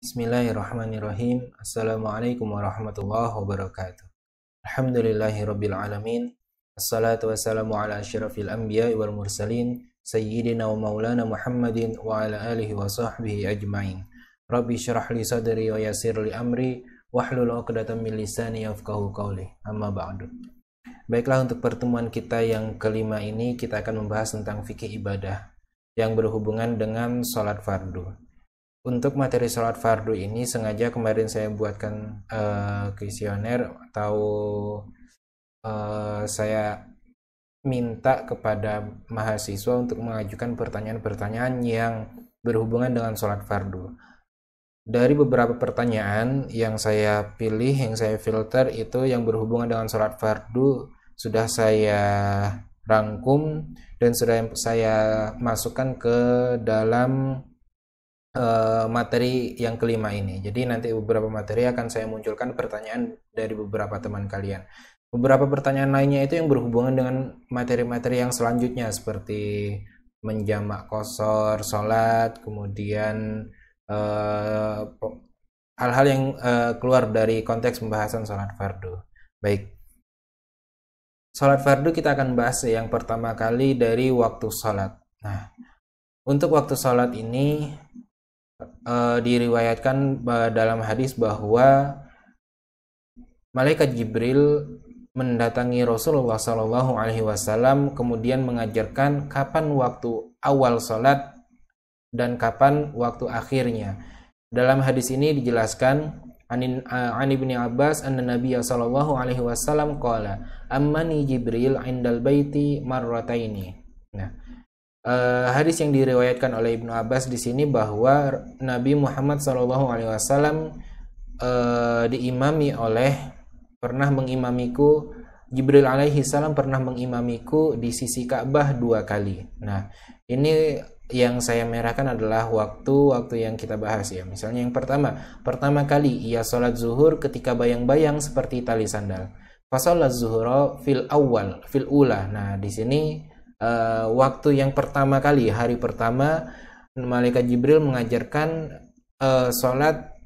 Bismillahirrahmanirrahim. Assalamualaikum warahmatullahi wabarakatuh. Alhamdulillahi rabbil alamin. Assalatu wassalamu ala asyrafil anbiya wal mursalin sayyidina wa maulana Muhammadin wa ala alihi wa sahbihi ajmain. Rabbi syrah li sadri wa yasir li amri wahlul 'uqdatam min lisani yafqahu qawli. Amma ba'du. Baiklah untuk pertemuan kita yang kelima ini kita akan membahas tentang fikih ibadah yang berhubungan dengan salat fardu untuk materi sholat fardu ini sengaja kemarin saya buatkan eh, kuesioner uh, atau uh, saya minta kepada mahasiswa untuk mengajukan pertanyaan-pertanyaan yang berhubungan dengan sholat fardu. Dari beberapa pertanyaan yang saya pilih, yang saya filter itu yang berhubungan dengan sholat fardu sudah saya rangkum dan sudah saya masukkan ke dalam Eh, materi yang kelima ini. Jadi nanti beberapa materi akan saya munculkan pertanyaan dari beberapa teman kalian. Beberapa pertanyaan lainnya itu yang berhubungan dengan materi-materi yang selanjutnya seperti menjamak kosor, sholat, kemudian eh, hal-hal uh, yang uh, keluar dari konteks pembahasan sholat fardu. Baik. Sholat fardu kita akan bahas yang pertama kali dari waktu sholat. Nah, untuk waktu sholat ini uh, diriwayatkan dalam hadis bahwa malaikat Jibril mendatangi Rasulullah Shallallahu Alaihi Wasallam kemudian mengajarkan kapan waktu awal sholat dan kapan waktu akhirnya. Dalam hadis ini dijelaskan Anin eh, An ibni Abbas an Nabi Shallallahu alaihi wasallam kala amani Jibril indal baiti marrataini. Nah, Uh, hadis yang diriwayatkan oleh Ibnu Abbas di sini bahwa Nabi Muhammad Shallallahu Alaihi Wasallam uh, diimami oleh pernah mengimamiku Jibril alaihi salam pernah mengimamiku di sisi Ka'bah dua kali. Nah, ini yang saya merahkan adalah waktu-waktu yang kita bahas ya. Misalnya yang pertama, pertama kali ia sholat zuhur ketika bayang-bayang seperti tali sandal. Fasolat zuhur fil awal, fil ula. Nah, di sini uh, waktu yang pertama kali hari pertama malaikat Jibril mengajarkan uh, sholat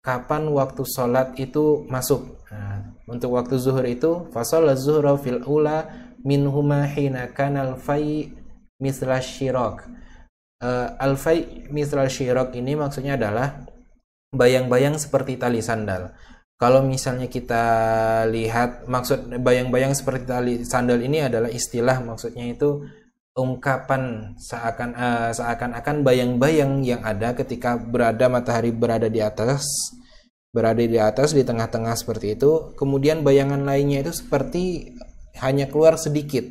kapan waktu sholat itu masuk nah, untuk waktu zuhur itu fasol zuhur fil ula min huma hina al fai misla shirok uh, eh, fa'i misral shirok ini maksudnya adalah bayang-bayang seperti tali sandal kalau misalnya kita lihat maksud bayang-bayang seperti tali sandal ini adalah istilah maksudnya itu ungkapan seakan uh, seakan-akan bayang-bayang yang ada ketika berada matahari berada di atas berada di atas di tengah-tengah seperti itu kemudian bayangan lainnya itu seperti hanya keluar sedikit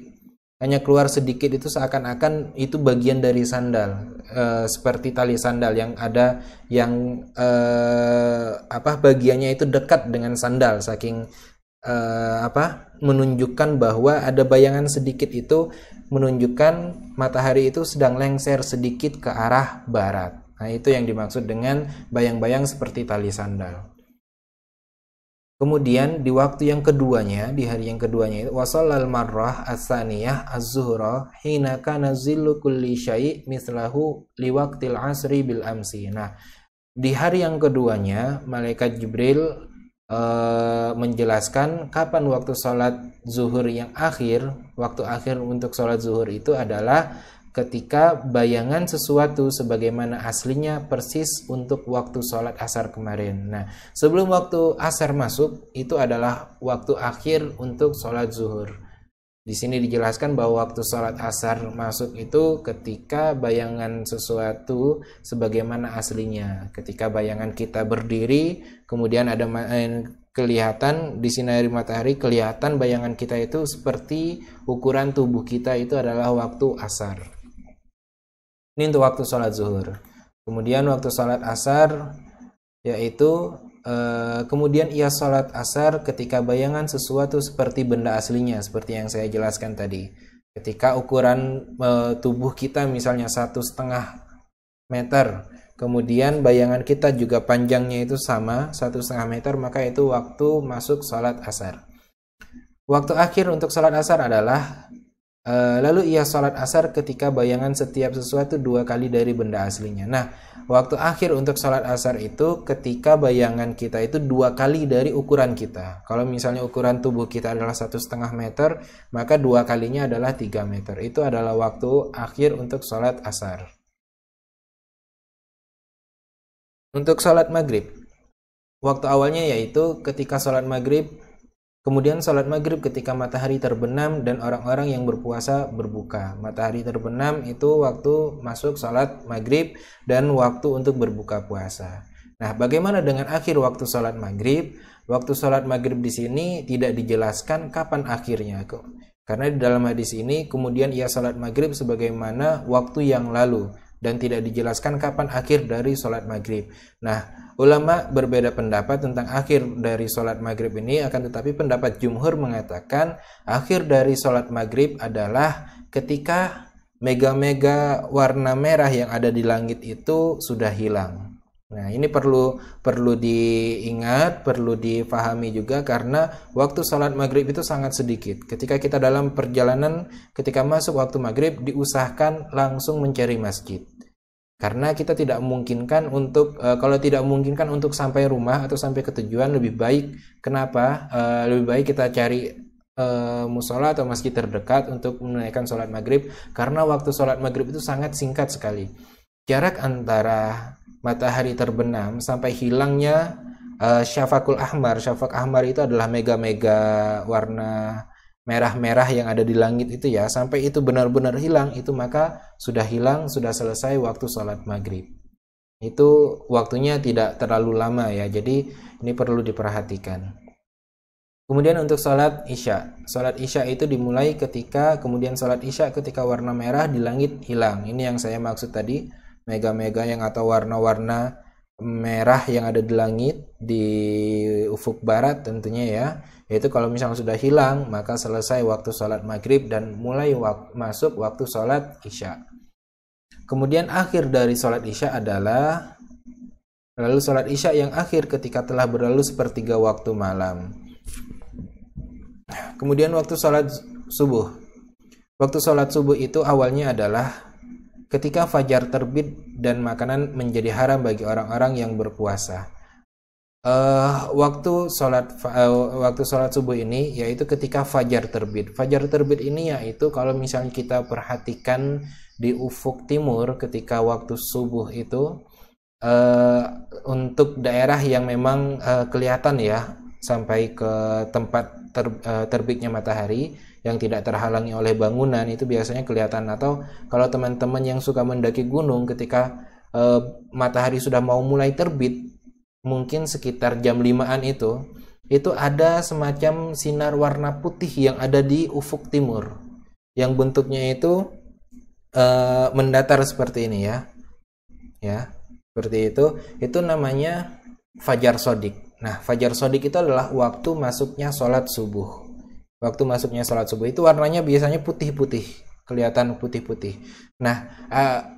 hanya keluar sedikit itu seakan-akan itu bagian dari sandal e, seperti tali sandal yang ada yang e, apa bagiannya itu dekat dengan sandal saking e, apa menunjukkan bahwa ada bayangan sedikit itu menunjukkan matahari itu sedang lengser sedikit ke arah barat. Nah, itu yang dimaksud dengan bayang-bayang seperti tali sandal. Kemudian di waktu yang keduanya, di hari yang keduanya itu wasallal marrah asaniyah az-zuhra hina kana zillu kulli syai' mislahu liwaqtil asri bil amsi. Nah, di hari yang keduanya malaikat Jibril e, menjelaskan kapan waktu sholat zuhur yang akhir, waktu akhir untuk sholat zuhur itu adalah ketika bayangan sesuatu sebagaimana aslinya persis untuk waktu sholat asar kemarin. Nah, sebelum waktu asar masuk, itu adalah waktu akhir untuk sholat zuhur. Di sini dijelaskan bahwa waktu sholat asar masuk itu ketika bayangan sesuatu sebagaimana aslinya. Ketika bayangan kita berdiri, kemudian ada eh, kelihatan di sinari matahari, kelihatan bayangan kita itu seperti ukuran tubuh kita itu adalah waktu asar. Ini untuk waktu sholat zuhur. Kemudian waktu sholat asar yaitu eh, kemudian ia sholat asar ketika bayangan sesuatu seperti benda aslinya seperti yang saya jelaskan tadi. Ketika ukuran eh, tubuh kita misalnya satu setengah meter, kemudian bayangan kita juga panjangnya itu sama satu setengah meter, maka itu waktu masuk sholat asar. Waktu akhir untuk sholat asar adalah Eh, lalu ia sholat asar ketika bayangan setiap sesuatu dua kali dari benda aslinya. Nah, waktu akhir untuk sholat asar itu ketika bayangan kita itu dua kali dari ukuran kita. Kalau misalnya ukuran tubuh kita adalah satu setengah meter, maka dua kalinya adalah tiga meter. Itu adalah waktu akhir untuk sholat asar. Untuk sholat maghrib, waktu awalnya yaitu ketika sholat maghrib Kemudian sholat maghrib ketika matahari terbenam dan orang-orang yang berpuasa berbuka. Matahari terbenam itu waktu masuk sholat maghrib dan waktu untuk berbuka puasa. Nah, bagaimana dengan akhir waktu sholat maghrib? Waktu sholat maghrib di sini tidak dijelaskan kapan akhirnya. kok. Karena di dalam hadis ini kemudian ia sholat maghrib sebagaimana waktu yang lalu dan tidak dijelaskan kapan akhir dari sholat maghrib. Nah, ulama berbeda pendapat tentang akhir dari sholat maghrib ini, akan tetapi pendapat jumhur mengatakan akhir dari sholat maghrib adalah ketika mega-mega warna merah yang ada di langit itu sudah hilang. Nah, ini perlu perlu diingat, perlu difahami juga karena waktu sholat maghrib itu sangat sedikit. Ketika kita dalam perjalanan, ketika masuk waktu maghrib, diusahakan langsung mencari masjid. Karena kita tidak memungkinkan untuk e, kalau tidak memungkinkan untuk sampai rumah atau sampai ke tujuan lebih baik kenapa? E, lebih baik kita cari Uh, musola atau masjid terdekat untuk menunaikan sholat maghrib karena waktu sholat maghrib itu sangat singkat sekali jarak antara matahari terbenam sampai hilangnya uh, syafakul ahmar syafak ahmar itu adalah mega-mega warna merah-merah yang ada di langit itu ya sampai itu benar-benar hilang itu maka sudah hilang sudah selesai waktu sholat maghrib itu waktunya tidak terlalu lama ya jadi ini perlu diperhatikan kemudian untuk sholat isya sholat isya itu dimulai ketika kemudian sholat isya ketika warna merah di langit hilang ini yang saya maksud tadi mega-mega yang atau warna-warna merah yang ada di langit di ufuk barat tentunya ya yaitu kalau misalnya sudah hilang maka selesai waktu sholat maghrib dan mulai wak masuk waktu sholat isya kemudian akhir dari sholat isya adalah lalu sholat isya yang akhir ketika telah berlalu sepertiga waktu malam kemudian waktu sholat subuh waktu sholat subuh itu awalnya adalah ketika fajar terbit dan makanan menjadi haram bagi orang-orang yang berpuasa. Uh, waktu sholat uh, waktu sholat subuh ini yaitu ketika fajar terbit. Fajar terbit ini yaitu kalau misalnya kita perhatikan di ufuk timur ketika waktu subuh itu uh, untuk daerah yang memang uh, kelihatan ya sampai ke tempat ter, uh, terbitnya matahari yang tidak terhalangi oleh bangunan itu biasanya kelihatan atau kalau teman-teman yang suka mendaki gunung ketika e, matahari sudah mau mulai terbit mungkin sekitar jam 5-an itu itu ada semacam sinar warna putih yang ada di ufuk timur yang bentuknya itu e, mendatar seperti ini ya ya seperti itu itu namanya fajar sodik nah fajar sodik itu adalah waktu masuknya sholat subuh waktu masuknya sholat subuh itu warnanya biasanya putih-putih kelihatan putih-putih. Nah,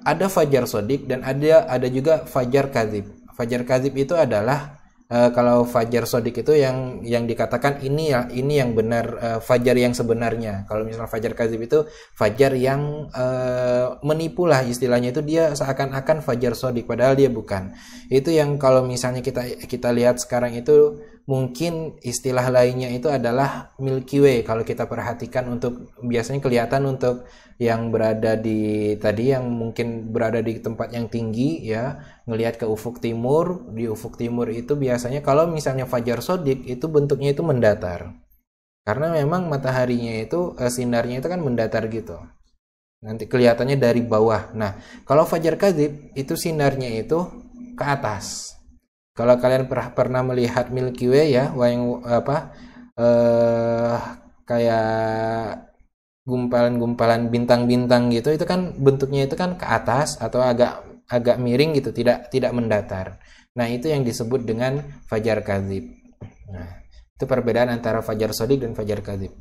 ada fajar sodik dan ada ada juga fajar kazib. Fajar kazib itu adalah uh, kalau fajar sodik itu yang yang dikatakan ini ya ini yang benar uh, fajar yang sebenarnya. Kalau misalnya fajar kazib itu fajar yang uh, menipu lah istilahnya itu dia seakan-akan fajar sodik padahal dia bukan. Itu yang kalau misalnya kita kita lihat sekarang itu mungkin istilah lainnya itu adalah Milky Way kalau kita perhatikan untuk biasanya kelihatan untuk yang berada di tadi yang mungkin berada di tempat yang tinggi ya ngelihat ke ufuk timur di ufuk timur itu biasanya kalau misalnya fajar sodik itu bentuknya itu mendatar karena memang mataharinya itu eh, sinarnya itu kan mendatar gitu nanti kelihatannya dari bawah nah kalau fajar kadib itu sinarnya itu ke atas kalau kalian pernah pernah melihat Milky Way ya, wayang apa eh kayak gumpalan-gumpalan bintang-bintang gitu itu kan bentuknya itu kan ke atas atau agak agak miring gitu tidak tidak mendatar nah itu yang disebut dengan fajar kazib nah itu perbedaan antara fajar sodik dan fajar kazib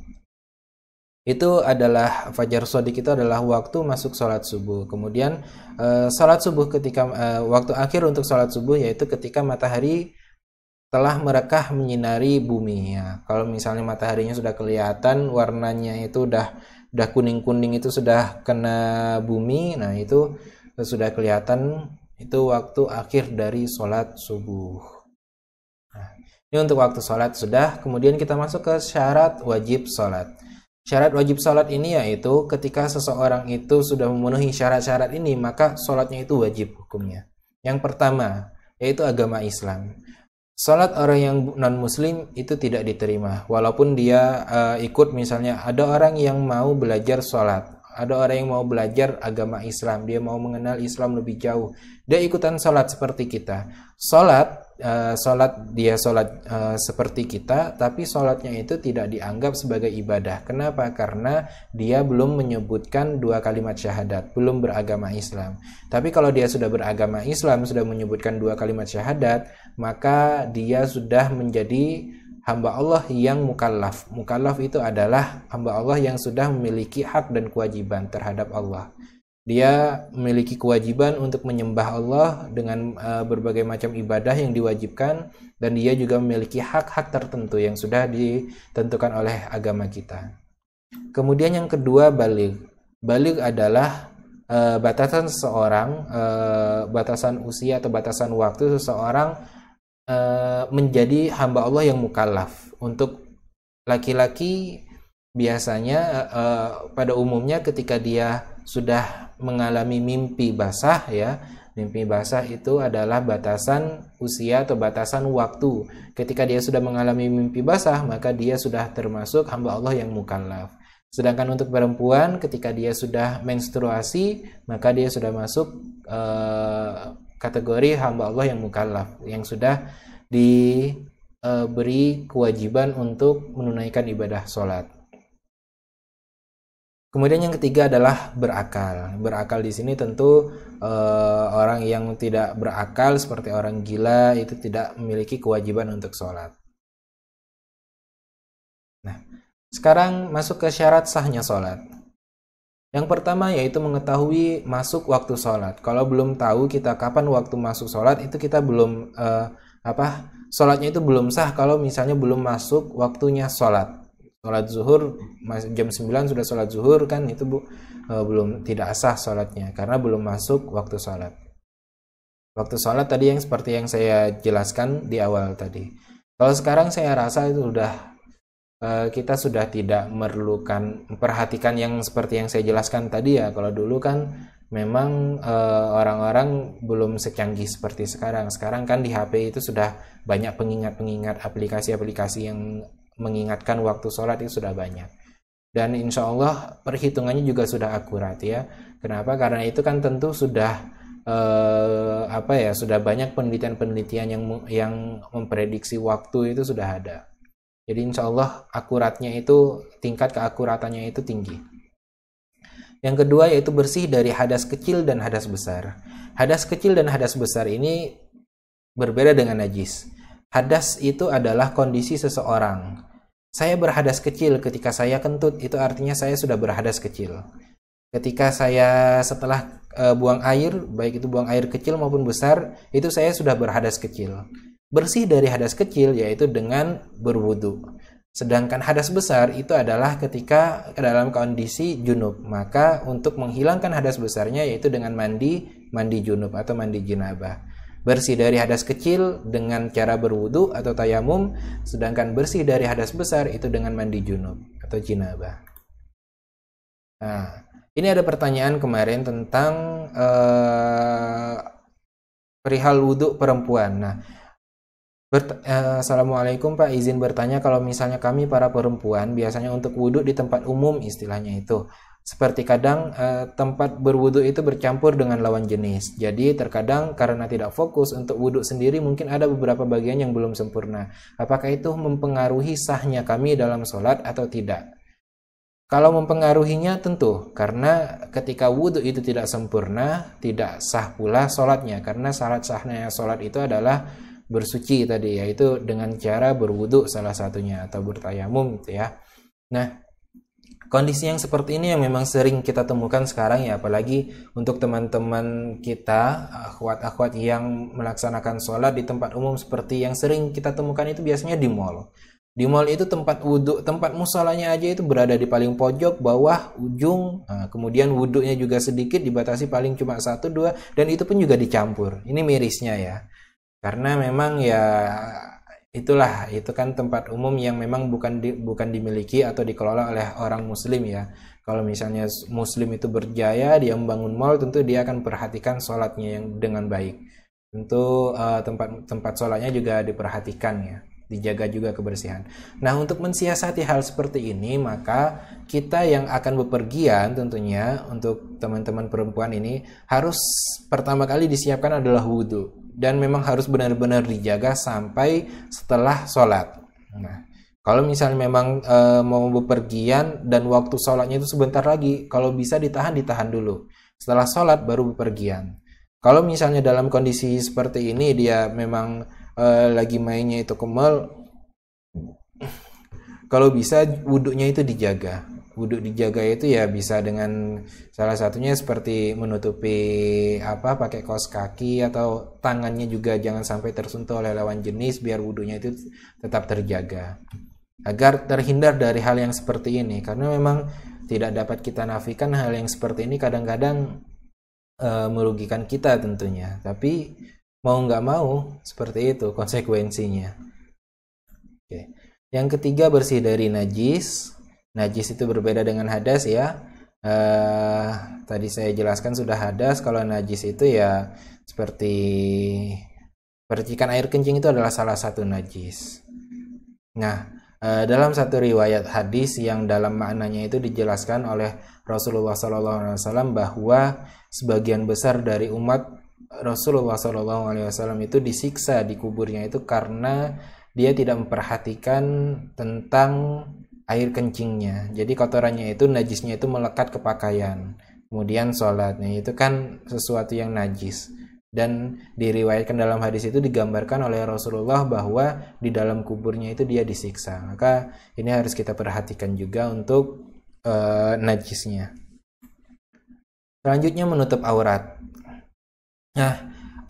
itu adalah fajar sodik itu adalah waktu masuk sholat subuh kemudian uh, sholat subuh ketika uh, waktu akhir untuk sholat subuh yaitu ketika matahari telah merekah menyinari bumi ya kalau misalnya mataharinya sudah kelihatan warnanya itu udah udah kuning kuning itu sudah kena bumi nah itu sudah kelihatan itu waktu akhir dari sholat subuh nah, ini untuk waktu sholat sudah kemudian kita masuk ke syarat wajib sholat Syarat wajib salat ini yaitu ketika seseorang itu sudah memenuhi syarat-syarat ini, maka sholatnya itu wajib hukumnya. Yang pertama, yaitu agama Islam. Sholat orang yang non-muslim itu tidak diterima, walaupun dia uh, ikut misalnya ada orang yang mau belajar sholat, ada orang yang mau belajar agama Islam, dia mau mengenal Islam lebih jauh, dia ikutan sholat seperti kita. Sholat uh, sholat dia sholat uh, seperti kita, tapi sholatnya itu tidak dianggap sebagai ibadah. Kenapa? Karena dia belum menyebutkan dua kalimat syahadat, belum beragama Islam. Tapi kalau dia sudah beragama Islam, sudah menyebutkan dua kalimat syahadat, maka dia sudah menjadi hamba Allah yang mukallaf. Mukallaf itu adalah hamba Allah yang sudah memiliki hak dan kewajiban terhadap Allah dia memiliki kewajiban untuk menyembah Allah dengan uh, berbagai macam ibadah yang diwajibkan dan dia juga memiliki hak-hak tertentu yang sudah ditentukan oleh agama kita. Kemudian yang kedua balik. Balik adalah uh, batasan seseorang, uh, eh, batasan usia atau batasan waktu seseorang uh, menjadi hamba Allah yang mukallaf. Untuk laki-laki biasanya uh, pada umumnya ketika dia sudah mengalami mimpi basah ya mimpi basah itu adalah batasan usia atau batasan waktu ketika dia sudah mengalami mimpi basah maka dia sudah termasuk hamba Allah yang mukallaf sedangkan untuk perempuan ketika dia sudah menstruasi maka dia sudah masuk uh, kategori hamba Allah yang mukallaf yang sudah diberi uh, kewajiban untuk menunaikan ibadah sholat Kemudian yang ketiga adalah berakal. Berakal di sini tentu eh, orang yang tidak berakal seperti orang gila itu tidak memiliki kewajiban untuk sholat. Nah, sekarang masuk ke syarat sahnya sholat. Yang pertama yaitu mengetahui masuk waktu sholat. Kalau belum tahu kita kapan waktu masuk sholat itu kita belum eh, apa sholatnya itu belum sah kalau misalnya belum masuk waktunya sholat sholat zuhur jam 9 sudah sholat zuhur kan itu bu e, belum tidak sah sholatnya karena belum masuk waktu sholat waktu sholat tadi yang seperti yang saya jelaskan di awal tadi kalau sekarang saya rasa itu sudah e, kita sudah tidak memerlukan memperhatikan yang seperti yang saya jelaskan tadi ya kalau dulu kan memang e, orang-orang belum secanggih seperti sekarang sekarang kan di HP itu sudah banyak pengingat-pengingat aplikasi-aplikasi yang mengingatkan waktu sholat itu sudah banyak dan insya Allah perhitungannya juga sudah akurat ya kenapa karena itu kan tentu sudah eh, apa ya sudah banyak penelitian-penelitian yang yang memprediksi waktu itu sudah ada jadi insya Allah akuratnya itu tingkat keakuratannya itu tinggi yang kedua yaitu bersih dari hadas kecil dan hadas besar hadas kecil dan hadas besar ini berbeda dengan najis Hadas itu adalah kondisi seseorang. Saya berhadas kecil ketika saya kentut, itu artinya saya sudah berhadas kecil. Ketika saya setelah e, buang air, baik itu buang air kecil maupun besar, itu saya sudah berhadas kecil. Bersih dari hadas kecil yaitu dengan berwudu. Sedangkan hadas besar itu adalah ketika dalam kondisi junub. Maka untuk menghilangkan hadas besarnya yaitu dengan mandi, mandi junub atau mandi jenabah bersih dari hadas kecil dengan cara berwudu atau tayamum, sedangkan bersih dari hadas besar itu dengan mandi junub atau jinabah. Nah, ini ada pertanyaan kemarin tentang uh, perihal wudhu perempuan. Nah, Bert eh, Assalamualaikum Pak, izin bertanya kalau misalnya kami para perempuan biasanya untuk wudhu di tempat umum istilahnya itu seperti kadang eh, tempat berwudhu itu bercampur dengan lawan jenis. Jadi terkadang karena tidak fokus untuk wudhu sendiri mungkin ada beberapa bagian yang belum sempurna. Apakah itu mempengaruhi sahnya kami dalam sholat atau tidak? Kalau mempengaruhinya tentu, karena ketika wudhu itu tidak sempurna, tidak sah pula sholatnya. Karena syarat sahnya sholat itu adalah bersuci tadi, yaitu dengan cara berwudhu salah satunya atau bertayamum gitu ya. Nah, Kondisi yang seperti ini yang memang sering kita temukan sekarang ya, apalagi untuk teman-teman kita, akhwat-akhwat yang melaksanakan sholat di tempat umum seperti yang sering kita temukan itu biasanya di mall. Di mall itu tempat wudhu, tempat musolanya aja itu berada di paling pojok, bawah, ujung, nah, kemudian wudhunya juga sedikit, dibatasi paling cuma satu dua, dan itu pun juga dicampur. Ini mirisnya ya, karena memang ya itulah itu kan tempat umum yang memang bukan di, bukan dimiliki atau dikelola oleh orang muslim ya kalau misalnya muslim itu berjaya dia membangun mall tentu dia akan perhatikan sholatnya yang dengan baik tentu uh, tempat tempat sholatnya juga diperhatikan ya dijaga juga kebersihan. Nah, untuk mensiasati hal seperti ini, maka kita yang akan bepergian tentunya untuk teman-teman perempuan ini harus pertama kali disiapkan adalah wudhu dan memang harus benar-benar dijaga sampai setelah sholat. Nah, kalau misalnya memang e, mau bepergian dan waktu sholatnya itu sebentar lagi, kalau bisa ditahan, ditahan dulu. Setelah sholat baru bepergian. Kalau misalnya dalam kondisi seperti ini dia memang e, lagi mainnya itu kemel, kalau bisa wudhunya itu dijaga wudhu dijaga itu ya bisa dengan salah satunya seperti menutupi apa pakai kaos kaki atau tangannya juga jangan sampai tersentuh oleh lawan jenis biar wudhunya itu tetap terjaga agar terhindar dari hal yang seperti ini karena memang tidak dapat kita nafikan hal yang seperti ini kadang-kadang e, merugikan kita tentunya tapi mau nggak mau seperti itu konsekuensinya oke yang ketiga bersih dari najis najis itu berbeda dengan hadas ya eh, tadi saya jelaskan sudah hadas kalau najis itu ya seperti percikan air kencing itu adalah salah satu najis nah eh, dalam satu riwayat hadis yang dalam maknanya itu dijelaskan oleh Rasulullah SAW bahwa sebagian besar dari umat Rasulullah SAW itu disiksa di kuburnya itu karena dia tidak memperhatikan tentang air kencingnya. Jadi kotorannya itu najisnya itu melekat ke pakaian. Kemudian sholatnya itu kan sesuatu yang najis. Dan diriwayatkan dalam hadis itu digambarkan oleh Rasulullah bahwa di dalam kuburnya itu dia disiksa. Maka ini harus kita perhatikan juga untuk e, najisnya. Selanjutnya menutup aurat. Nah,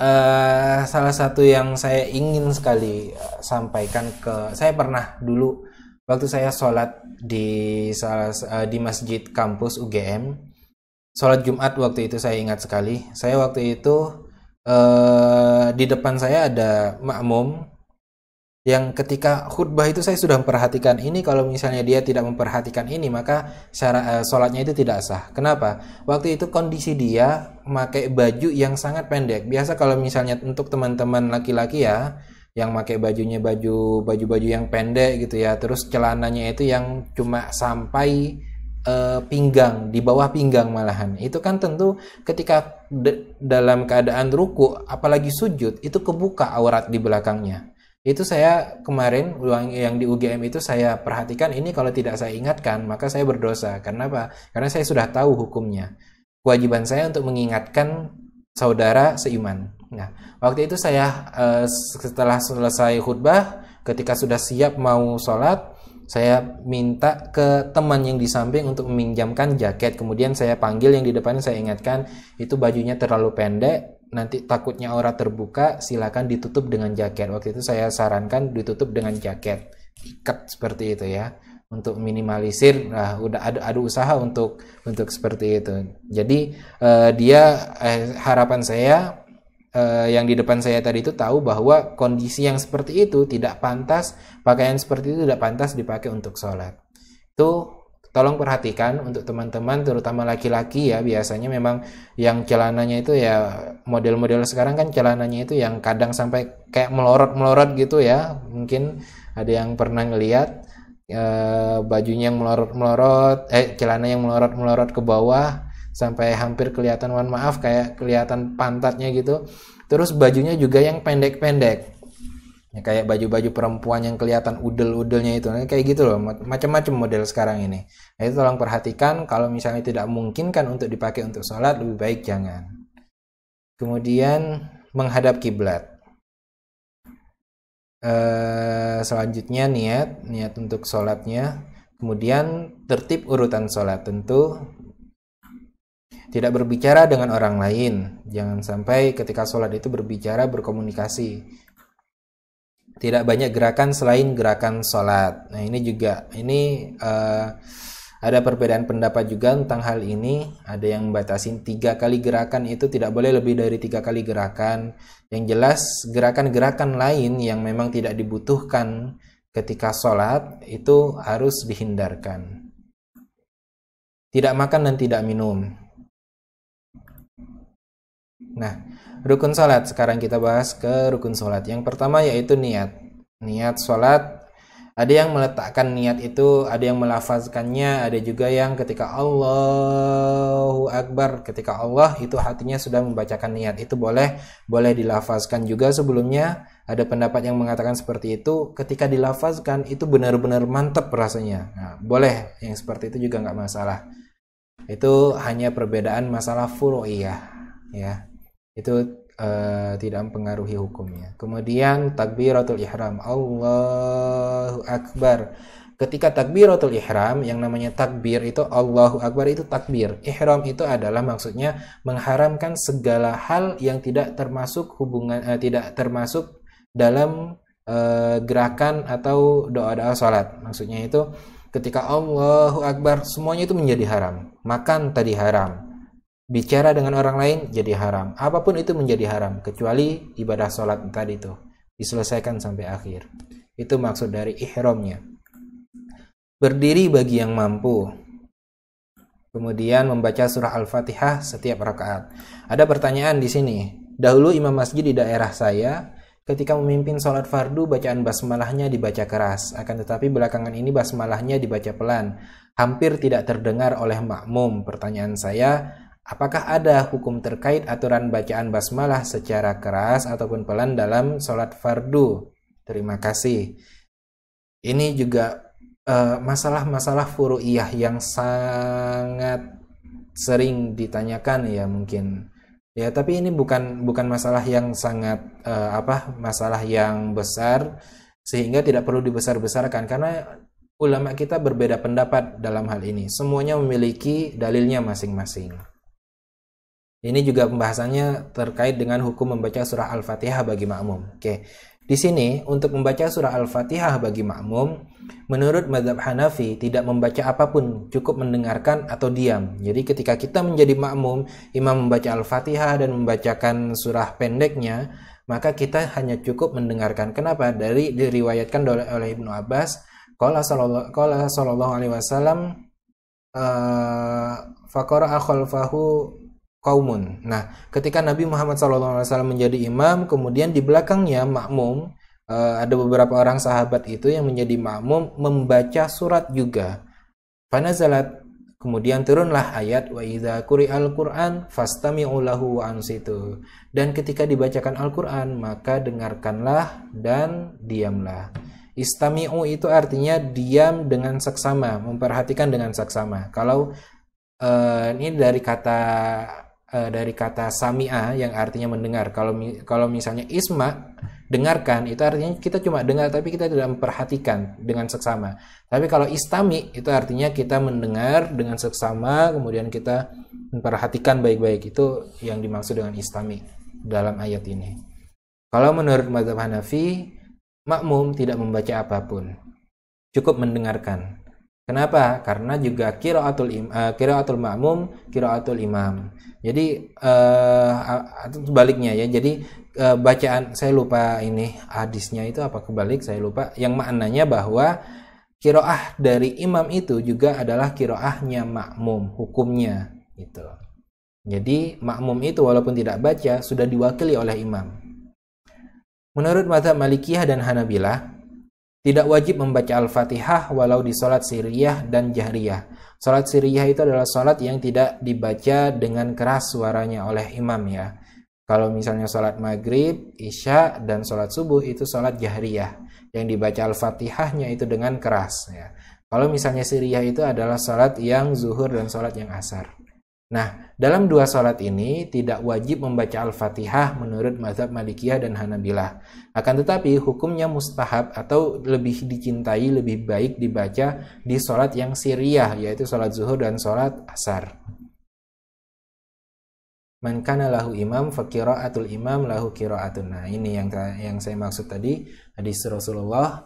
e, salah satu yang saya ingin sekali eh, sampaikan ke saya pernah dulu waktu saya sholat di salah eh, di masjid kampus UGM sholat Jumat waktu itu saya ingat sekali saya waktu itu eh, di depan saya ada makmum yang ketika khutbah itu saya sudah memperhatikan ini kalau misalnya dia tidak memperhatikan ini maka cara eh, sholatnya itu tidak sah kenapa waktu itu kondisi dia memakai baju yang sangat pendek biasa kalau misalnya untuk teman-teman laki-laki ya yang pakai bajunya baju baju-baju yang pendek gitu ya terus celananya itu yang cuma sampai uh, pinggang di bawah pinggang malahan itu kan tentu ketika dalam keadaan ruku apalagi sujud itu kebuka aurat di belakangnya itu saya kemarin uang yang di UGM itu saya perhatikan ini kalau tidak saya ingatkan maka saya berdosa karena apa karena saya sudah tahu hukumnya kewajiban saya untuk mengingatkan saudara seiman Nah, waktu itu saya eh, setelah selesai khutbah, ketika sudah siap mau sholat, saya minta ke teman yang di samping untuk meminjamkan jaket. Kemudian saya panggil yang di depan saya ingatkan itu bajunya terlalu pendek, nanti takutnya aura terbuka, silakan ditutup dengan jaket. Waktu itu saya sarankan ditutup dengan jaket, ikat seperti itu ya, untuk minimalisir. Nah, udah ada, ada usaha untuk untuk seperti itu. Jadi eh, dia eh, harapan saya eh, yang di depan saya tadi itu tahu bahwa kondisi yang seperti itu tidak pantas, pakaian seperti itu tidak pantas dipakai untuk sholat. Itu tolong perhatikan untuk teman-teman terutama laki-laki ya biasanya memang yang celananya itu ya model-model sekarang kan celananya itu yang kadang sampai kayak melorot-melorot gitu ya mungkin ada yang pernah ngeliat eh, bajunya yang melorot-melorot eh celana yang melorot-melorot ke bawah sampai hampir kelihatan mohon maaf kayak kelihatan pantatnya gitu terus bajunya juga yang pendek-pendek ya, kayak baju-baju perempuan yang kelihatan udel-udelnya itu nah, kayak gitu loh macam-macam model sekarang ini nah, itu tolong perhatikan kalau misalnya tidak mungkin kan untuk dipakai untuk sholat lebih baik jangan kemudian menghadap kiblat Uh, selanjutnya niat niat untuk sholatnya kemudian tertib urutan sholat tentu tidak berbicara dengan orang lain. Jangan sampai ketika sholat itu berbicara, berkomunikasi. Tidak banyak gerakan selain gerakan sholat. Nah ini juga, ini uh, ada perbedaan pendapat juga tentang hal ini. Ada yang membatasi tiga kali gerakan itu tidak boleh lebih dari tiga kali gerakan. Yang jelas gerakan-gerakan lain yang memang tidak dibutuhkan ketika sholat itu harus dihindarkan. Tidak makan dan tidak minum. Nah, rukun salat Sekarang kita bahas ke rukun salat. Yang pertama yaitu niat. Niat salat. ada yang meletakkan niat itu, ada yang melafazkannya, ada juga yang ketika Allahu Akbar, ketika Allah itu hatinya sudah membacakan niat. Itu boleh boleh dilafazkan juga sebelumnya. Ada pendapat yang mengatakan seperti itu, ketika dilafazkan itu benar-benar mantap rasanya. Nah, boleh yang seperti itu juga nggak masalah. Itu hanya perbedaan masalah furu'iyah ya itu uh, tidak mempengaruhi hukumnya. Kemudian takbiratul ihram, Allahu akbar. Ketika takbiratul ihram yang namanya takbir itu Allahu akbar itu takbir. Ihram itu adalah maksudnya mengharamkan segala hal yang tidak termasuk hubungan uh, tidak termasuk dalam uh, gerakan atau doa-doa salat. Maksudnya itu ketika Allahu akbar semuanya itu menjadi haram. Makan tadi haram bicara dengan orang lain jadi haram. Apapun itu menjadi haram kecuali ibadah sholat tadi itu diselesaikan sampai akhir. Itu maksud dari ihromnya Berdiri bagi yang mampu. Kemudian membaca surah Al-Fatihah setiap rakaat. Ada pertanyaan di sini. Dahulu imam masjid di daerah saya ketika memimpin sholat fardu bacaan basmalahnya dibaca keras akan tetapi belakangan ini basmalahnya dibaca pelan hampir tidak terdengar oleh makmum pertanyaan saya Apakah ada hukum terkait aturan bacaan basmalah secara keras ataupun pelan dalam sholat fardu? Terima kasih. Ini juga eh, masalah-masalah uh, furu'iyah yang sangat sering ditanyakan ya mungkin. Ya, tapi ini bukan bukan masalah yang sangat uh, apa? masalah yang besar sehingga tidak perlu dibesar-besarkan karena ulama kita berbeda pendapat dalam hal ini. Semuanya memiliki dalilnya masing-masing. Ini juga pembahasannya terkait dengan hukum membaca surah Al-Fatihah bagi makmum. Oke. Di sini untuk membaca surah Al-Fatihah bagi makmum menurut mazhab Hanafi tidak membaca apapun, cukup mendengarkan atau diam. Jadi ketika kita menjadi makmum, imam membaca Al-Fatihah dan membacakan surah pendeknya, maka kita hanya cukup mendengarkan. Kenapa? Dari diriwayatkan oleh, oleh Ibnu Abbas, qala sallallahu alaihi wasallam uh, eh, faqara kaumun. Nah, ketika Nabi Muhammad SAW menjadi imam, kemudian di belakangnya makmum, eh, ada beberapa orang sahabat itu yang menjadi makmum membaca surat juga. Panazalat. kemudian turunlah ayat wa idza quri'al qur'an fastami'u lahu wa ansitu. Dan ketika dibacakan Al-Qur'an, maka dengarkanlah dan diamlah. Istami'u itu artinya diam dengan seksama, memperhatikan dengan seksama. Kalau uh, ini dari kata Eh, dari kata samia yang artinya mendengar. Kalau kalau misalnya isma dengarkan itu artinya kita cuma dengar tapi kita tidak memperhatikan dengan seksama. Tapi kalau istami itu artinya kita mendengar dengan seksama kemudian kita memperhatikan baik-baik itu yang dimaksud dengan istami dalam ayat ini. Kalau menurut mazhab Hanafi makmum tidak membaca apapun. Cukup mendengarkan. Kenapa? Karena juga kiraatul im, uh, eh, kiraatul makmum, kiraatul imam. Jadi uh, sebaliknya ya. Jadi uh, bacaan saya lupa ini hadisnya itu apa kebalik saya lupa. Yang maknanya bahwa kiroah dari imam itu juga adalah kiroahnya makmum hukumnya itu. Jadi makmum itu walaupun tidak baca sudah diwakili oleh imam. Menurut mata Malikiyah dan Hanabilah, tidak wajib membaca Al-Fatihah walau di sholat siriyah dan jahriyah. Sholat siriyah itu adalah sholat yang tidak dibaca dengan keras suaranya oleh imam ya. Kalau misalnya sholat maghrib, isya, dan sholat subuh itu sholat jahriyah. Yang dibaca Al-Fatihahnya itu dengan keras ya. Kalau misalnya siriyah itu adalah sholat yang zuhur dan sholat yang asar. Nah, dalam dua sholat ini tidak wajib membaca Al-Fatihah menurut mazhab Malikiyah dan Hanabilah. Akan tetapi hukumnya mustahab atau lebih dicintai, lebih baik dibaca di sholat yang siriyah, yaitu sholat zuhur dan sholat asar. Man kana lahu imam fakiraatul imam lahu kiraatun. Nah, ini yang yang saya maksud tadi hadis Rasulullah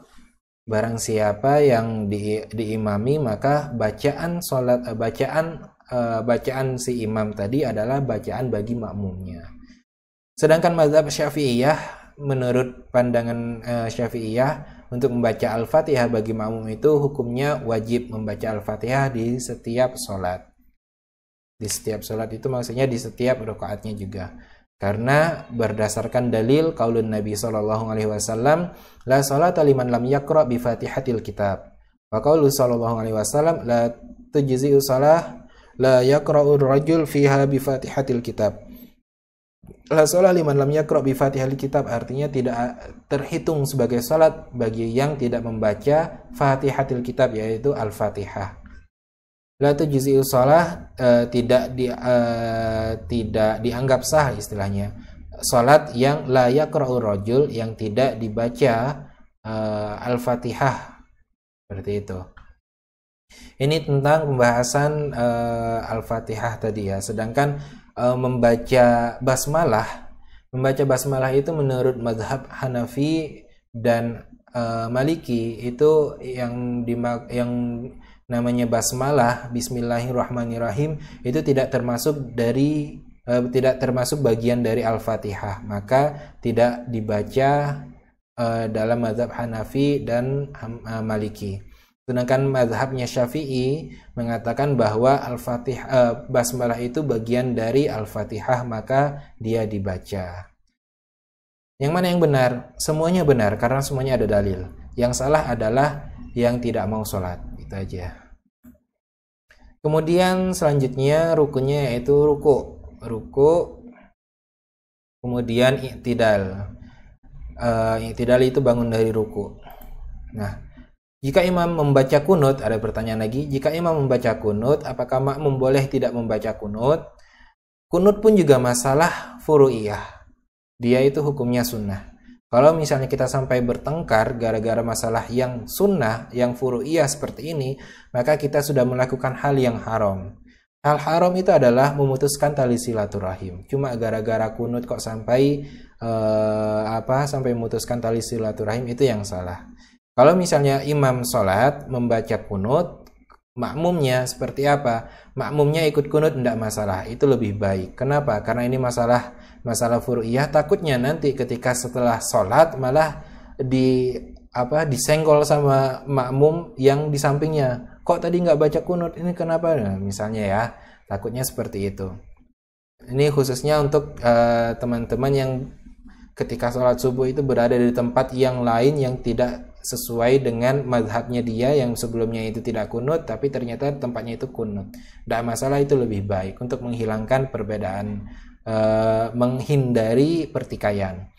barang siapa yang di, diimami maka bacaan solat bacaan Eh, bacaan si imam tadi adalah bacaan bagi makmumnya. Sedangkan mazhab Syafi'iyah menurut pandangan uh, Syafi'iyah untuk membaca Al-Fatihah bagi makmum itu hukumnya wajib membaca Al-Fatihah di setiap sholat. Di setiap sholat itu maksudnya di setiap rakaatnya juga karena berdasarkan dalil kaulun Nabi Shallallahu Alaihi Wasallam la salat liman lam yakro bi fatihatil kitab wa kaulu Shallallahu Alaihi Wasallam la tujizi salah la yaqra'ur rajul fiha bi fatihatil kitab la salat liman lam yaqra' bi fatihatil kitab artinya tidak eh, terhitung sebagai sholat bagi yang tidak membaca fatihatil kitab yaitu al-fatihah la tujzi'il sholah eh, tidak di, eh, tidak dianggap sah istilahnya sholat yang la yaqra'ur rajul yang tidak dibaca eh, al-fatihah seperti itu ini tentang pembahasan uh, Al-Fatihah tadi ya. Sedangkan uh, membaca basmalah, membaca basmalah itu menurut madhab Hanafi dan uh, Maliki itu yang dimak yang namanya basmalah Bismillahirrahmanirrahim itu tidak termasuk dari uh, tidak termasuk bagian dari Al-Fatihah. Maka tidak dibaca uh, dalam madhab Hanafi dan uh, Maliki. Sedangkan mazhabnya Syafi'i mengatakan bahwa Al-Fatihah eh, basmalah itu bagian dari Al-Fatihah maka dia dibaca. Yang mana yang benar? Semuanya benar karena semuanya ada dalil. Yang salah adalah yang tidak mau sholat. Itu aja. Kemudian selanjutnya rukunya yaitu ruku. Ruku kemudian iktidal. Uh, iktidal itu bangun dari ruku. Nah, jika imam membaca kunut, ada pertanyaan lagi, jika imam membaca kunut, apakah makmum boleh tidak membaca kunut? Kunut pun juga masalah furu'iyah. Dia itu hukumnya sunnah. Kalau misalnya kita sampai bertengkar gara-gara masalah yang sunnah, yang furu'iyah seperti ini, maka kita sudah melakukan hal yang haram. Hal haram itu adalah memutuskan tali silaturahim. Cuma gara-gara kunut kok sampai eh, apa sampai memutuskan tali silaturahim itu yang salah. Kalau misalnya imam sholat membaca kunut, makmumnya seperti apa? Makmumnya ikut kunut tidak masalah, itu lebih baik. Kenapa? Karena ini masalah masalah furu'iyah, takutnya nanti ketika setelah sholat malah di apa disenggol sama makmum yang di sampingnya. Kok tadi nggak baca kunut? Ini kenapa? Nah, misalnya ya, takutnya seperti itu. Ini khususnya untuk eh, teman-teman uh, yang ketika sholat subuh itu berada di tempat yang lain yang tidak sesuai dengan madhabnya dia yang sebelumnya itu tidak kunut tapi ternyata tempatnya itu kunut. Tidak masalah itu lebih baik untuk menghilangkan perbedaan e, menghindari pertikaian.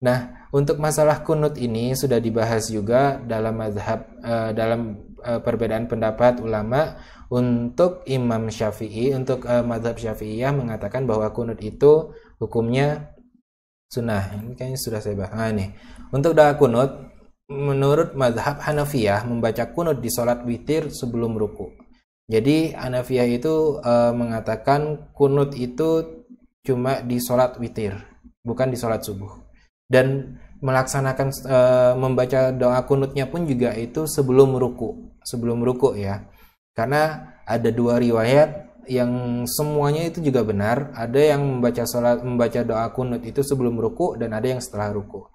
Nah, untuk masalah kunut ini sudah dibahas juga dalam madhab e, dalam e, perbedaan pendapat ulama untuk Imam Syafi'i untuk e, madhab Syafi'iyah mengatakan bahwa kunut itu hukumnya sunnah. Ini kayaknya sudah saya bahas. Nah, nih. Untuk doa kunut menurut mazhab Hanafiyah membaca kunut di sholat witir sebelum ruku. Jadi Hanafiyah itu e, mengatakan kunut itu cuma di sholat witir, bukan di sholat subuh. Dan melaksanakan e, membaca doa kunutnya pun juga itu sebelum ruku, sebelum ruku ya. Karena ada dua riwayat yang semuanya itu juga benar. Ada yang membaca sholat, membaca doa kunut itu sebelum ruku dan ada yang setelah ruku.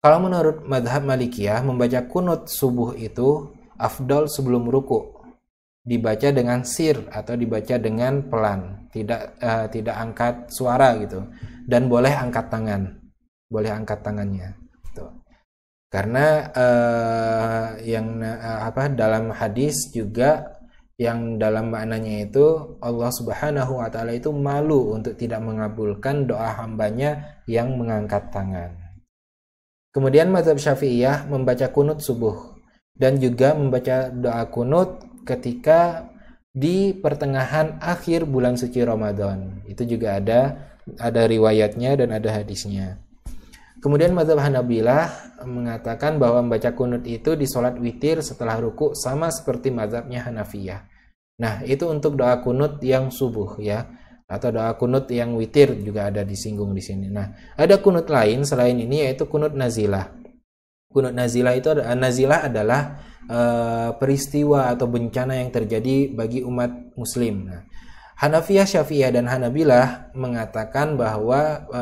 Kalau menurut madhab Malikiyah, membaca kunut subuh itu afdol sebelum ruku. Dibaca dengan sir atau dibaca dengan pelan, tidak uh, tidak angkat suara gitu. Dan boleh angkat tangan. Boleh angkat tangannya. Gitu. Karena uh, yang uh, apa dalam hadis juga yang dalam maknanya itu Allah Subhanahu wa taala itu malu untuk tidak mengabulkan doa hambanya yang mengangkat tangan. Kemudian mazhab Syafi'iyah membaca kunut subuh dan juga membaca doa kunut ketika di pertengahan akhir bulan suci Ramadan. Itu juga ada ada riwayatnya dan ada hadisnya. Kemudian mazhab Hanabilah mengatakan bahwa membaca kunut itu di sholat witir setelah ruku sama seperti mazhabnya Hanafiyah. Nah, itu untuk doa kunut yang subuh ya atau doa kunut yang witir juga ada disinggung di sini. Nah, ada kunut lain selain ini yaitu kunut nazilah. Kunut nazilah itu ada nazilah adalah e, peristiwa atau bencana yang terjadi bagi umat muslim. Nah, Hanafiyah, Syafi'iyah dan Hanabilah mengatakan bahwa e,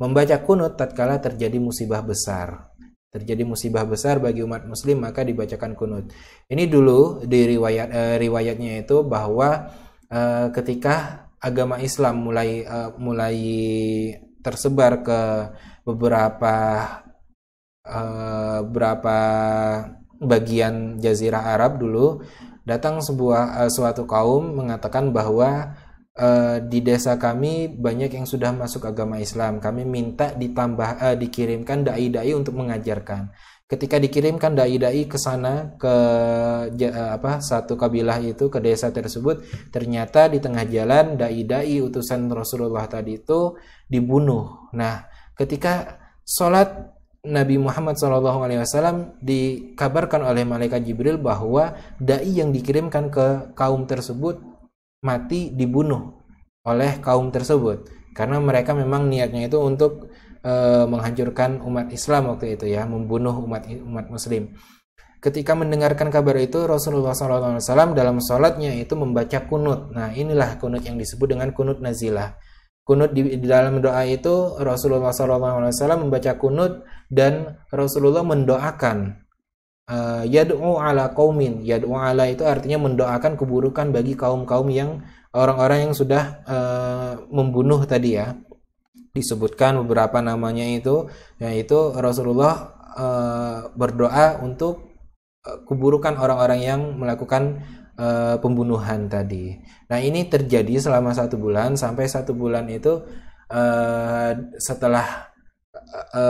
membaca kunut tatkala terjadi musibah besar. Terjadi musibah besar bagi umat muslim maka dibacakan kunut. Ini dulu di riwayat e, eh, riwayatnya itu bahwa ketika agama Islam mulai uh, mulai tersebar ke beberapa uh, beberapa bagian jazirah Arab dulu datang sebuah uh, suatu kaum mengatakan bahwa uh, di desa kami banyak yang sudah masuk agama Islam. Kami minta ditambah uh, dikirimkan dai-dai untuk mengajarkan ketika dikirimkan dai-dai ke sana ke eh, apa satu kabilah itu ke desa tersebut ternyata di tengah jalan dai-dai utusan Rasulullah tadi itu dibunuh. Nah, ketika sholat Nabi Muhammad SAW dikabarkan oleh malaikat Jibril bahwa dai yang dikirimkan ke kaum tersebut mati dibunuh oleh kaum tersebut karena mereka memang niatnya itu untuk Eh, menghancurkan umat Islam waktu itu ya, membunuh umat umat Muslim. Ketika mendengarkan kabar itu, Rasulullah SAW dalam sholatnya itu membaca kunut. Nah, inilah kunut yang disebut dengan kunut nazilah. Kunut di, di dalam doa itu Rasulullah SAW membaca kunut dan Rasulullah mendoakan uh, yad'u ala qaumin yad'u ala itu artinya mendoakan keburukan bagi kaum-kaum yang orang-orang yang sudah uh, membunuh tadi ya disebutkan beberapa namanya itu yaitu Rasulullah e, berdoa untuk eh, keburukan orang-orang yang melakukan e, pembunuhan tadi. Nah ini terjadi selama satu bulan sampai satu bulan itu e, setelah e,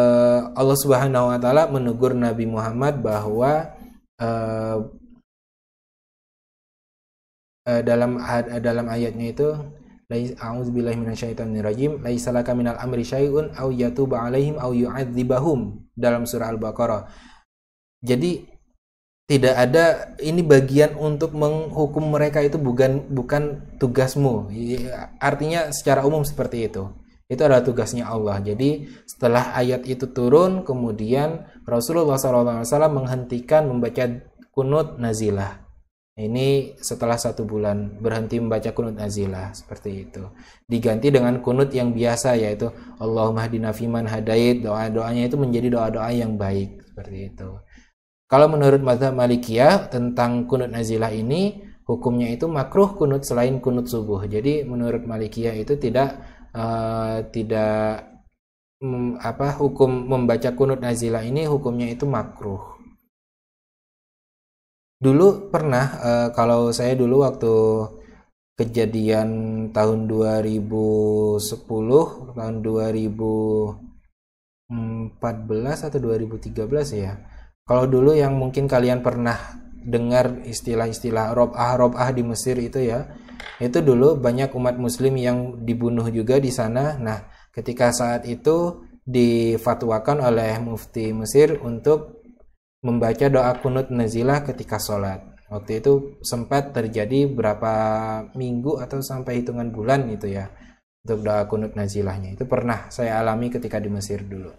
Allah Subhanahu Wa Taala menegur Nabi Muhammad bahwa e, dalam dalam ayatnya itu minal amri syai'un au yatuba alaihim au yu'adzibahum dalam surah al-baqarah jadi tidak ada ini bagian untuk menghukum mereka itu bukan bukan tugasmu artinya secara umum seperti itu itu adalah tugasnya Allah jadi setelah ayat itu turun kemudian Rasulullah SAW menghentikan membaca kunut nazilah ini setelah satu bulan berhenti membaca kunut azilah seperti itu. Diganti dengan kunut yang biasa yaitu Allahumma hadina fiman hadait. Doa-doanya itu menjadi doa-doa yang baik seperti itu. Kalau menurut mazhab Malikiyah tentang kunut azilah ini hukumnya itu makruh kunut selain kunut subuh. Jadi menurut Malikiyah itu tidak uh, tidak um, apa hukum membaca kunut azilah ini hukumnya itu makruh dulu pernah uh, kalau saya dulu waktu kejadian tahun 2010 tahun 2014 atau 2013 ya kalau dulu yang mungkin kalian pernah dengar istilah-istilah robah robah di Mesir itu ya itu dulu banyak umat muslim yang dibunuh juga di sana nah ketika saat itu difatwakan oleh mufti Mesir untuk membaca doa kunut nazilah ketika sholat. Waktu itu sempat terjadi berapa minggu atau sampai hitungan bulan gitu ya untuk doa kunut nazilahnya. Itu pernah saya alami ketika di Mesir dulu.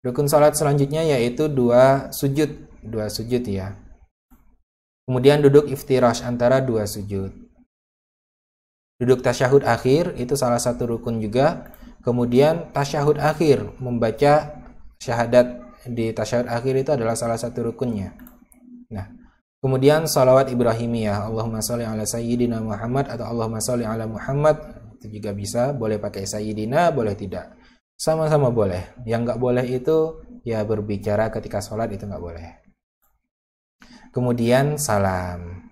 Rukun sholat selanjutnya yaitu dua sujud, dua sujud ya. Kemudian duduk iftirash antara dua sujud. Duduk tasyahud akhir itu salah satu rukun juga. Kemudian tasyahud akhir membaca syahadat di tasyahud akhir itu adalah salah satu rukunnya. Nah, kemudian salawat Ibrahimiyah, Allahumma sholli ala sayyidina Muhammad atau Allahumma sholli ala Muhammad itu juga bisa, boleh pakai sayyidina, boleh tidak. Sama-sama boleh. Yang nggak boleh itu ya berbicara ketika sholat itu nggak boleh. Kemudian salam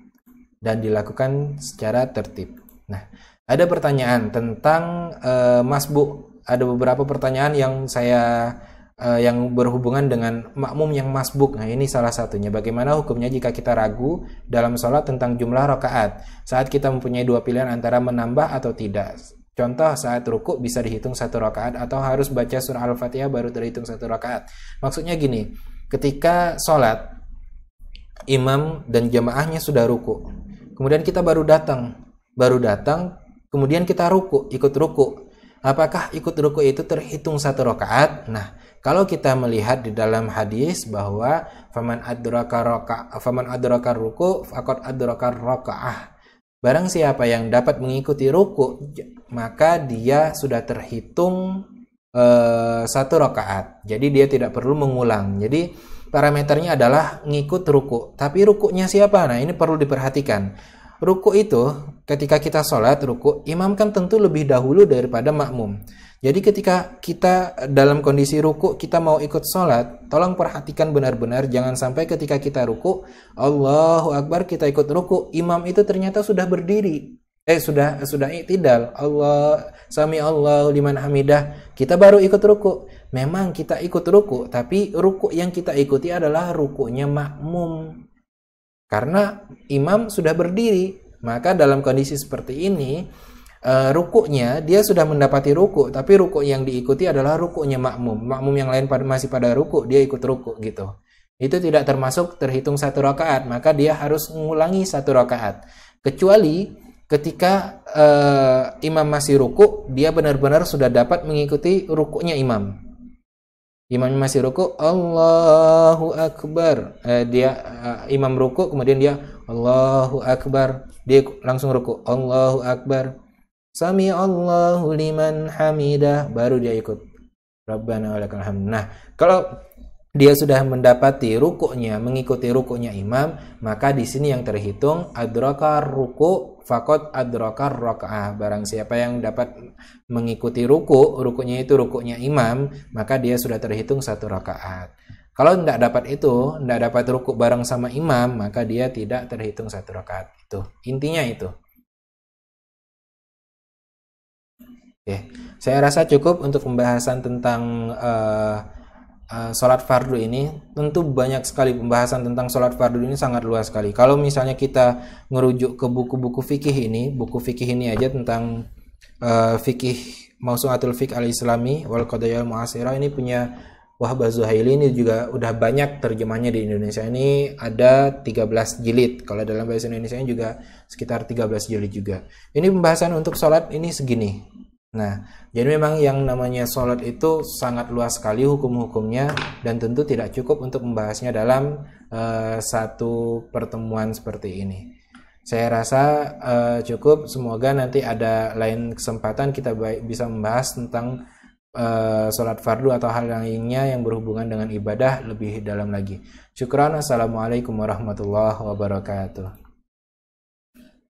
dan dilakukan secara tertib. Nah, ada pertanyaan tentang uh, masbuk. Ada beberapa pertanyaan yang saya uh, yang berhubungan dengan makmum yang masbuk. Nah, ini salah satunya. Bagaimana hukumnya jika kita ragu dalam sholat tentang jumlah rakaat saat kita mempunyai dua pilihan antara menambah atau tidak. Contoh saat ruku bisa dihitung satu rakaat atau harus baca surah Al-Fatihah baru terhitung satu rakaat. Maksudnya gini, ketika sholat imam dan jamaahnya sudah ruku, kemudian kita baru datang, baru datang, kemudian kita ruku, ikut ruku. Apakah ikut ruku itu terhitung satu rakaat? Nah, kalau kita melihat di dalam hadis bahwa faman adraka roka, faman adraka ruku fakot adraka rokaah. Barang siapa yang dapat mengikuti ruku maka dia sudah terhitung uh, satu rokaat. Jadi dia tidak perlu mengulang. Jadi parameternya adalah ngikut ruku. Tapi rukunya siapa? Nah, ini perlu diperhatikan. Ruku itu ketika kita sholat ruku, imam kan tentu lebih dahulu daripada makmum. Jadi ketika kita dalam kondisi ruku kita mau ikut sholat, tolong perhatikan benar-benar jangan sampai ketika kita ruku Allahu Akbar kita ikut ruku imam itu ternyata sudah berdiri eh sudah sudah iktidal Allah sami Allah liman hamidah kita baru ikut ruku memang kita ikut ruku tapi ruku yang kita ikuti adalah rukunya makmum karena imam sudah berdiri maka dalam kondisi seperti ini uh, rukuknya dia sudah mendapati rukuk tapi rukuk yang diikuti adalah rukuknya makmum makmum yang lain pada, masih pada rukuk dia ikut rukuk gitu itu tidak termasuk terhitung satu rakaat maka dia harus mengulangi satu rakaat kecuali ketika uh, imam masih rukuk dia benar-benar sudah dapat mengikuti rukuknya imam imam masih rukuk Allahu akbar uh, dia uh, imam rukuk kemudian dia Allahu akbar dia langsung rukuk Allahu akbar Sami Allahu liman hamidah baru dia ikut. Rabbana walakal hamd. Nah, kalau dia sudah mendapati rukuknya, mengikuti rukuknya imam, maka di sini yang terhitung adrokar ruku fakot adrokar rokaah. Barang siapa yang dapat mengikuti ruku, rukuknya itu rukuknya imam, maka dia sudah terhitung satu rakaat. Kalau tidak dapat itu, tidak dapat rukuk bareng sama imam, maka dia tidak terhitung satu rakaat. Itu intinya itu. Ya, saya rasa cukup untuk pembahasan tentang uh, uh, sholat fardu ini. Tentu banyak sekali pembahasan tentang sholat fardu ini sangat luas sekali. Kalau misalnya kita merujuk ke buku-buku fikih ini, buku fikih ini aja tentang uh, fikih Mausuatul Fiqh al-Islami wal Qadayal Mu'asirah ini punya Wahbah Zuhaili ini juga udah banyak terjemahnya di Indonesia ini ada 13 jilid. Kalau dalam bahasa Indonesia juga sekitar 13 jilid juga. Ini pembahasan untuk sholat ini segini Nah, jadi memang yang namanya sholat itu sangat luas sekali hukum-hukumnya dan tentu tidak cukup untuk membahasnya dalam uh, satu pertemuan seperti ini. Saya rasa uh, cukup. Semoga nanti ada lain kesempatan kita baik bisa membahas tentang uh, sholat fardu atau hal lainnya yang berhubungan dengan ibadah lebih dalam lagi. Syukran. Assalamualaikum warahmatullahi wabarakatuh.